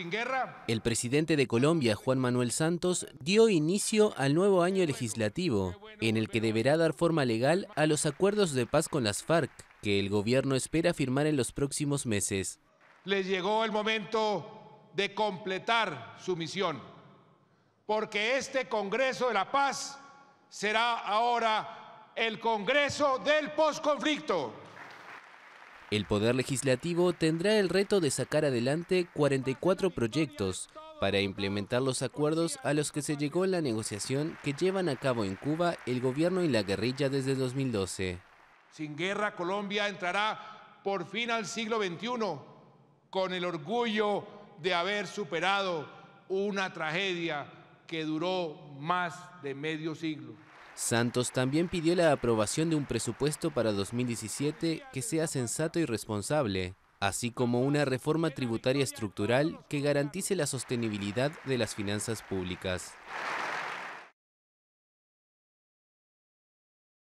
guerra. El presidente de Colombia, Juan Manuel Santos, dio inicio al nuevo año legislativo, en el que deberá dar forma legal a los acuerdos de paz con las FARC, que el gobierno espera firmar en los próximos meses. Les llegó el momento de completar su misión, porque este Congreso de la Paz será ahora el Congreso del Postconflicto. El Poder Legislativo tendrá el reto de sacar adelante 44 proyectos para implementar los acuerdos a los que se llegó en la negociación que llevan a cabo en Cuba el gobierno y la guerrilla desde 2012. Sin guerra, Colombia entrará por fin al siglo XXI con el orgullo de haber superado una tragedia que duró más de medio siglo. Santos también pidió la aprobación de un presupuesto para 2017 que sea sensato y responsable, así como una reforma tributaria estructural que garantice la sostenibilidad de las finanzas públicas.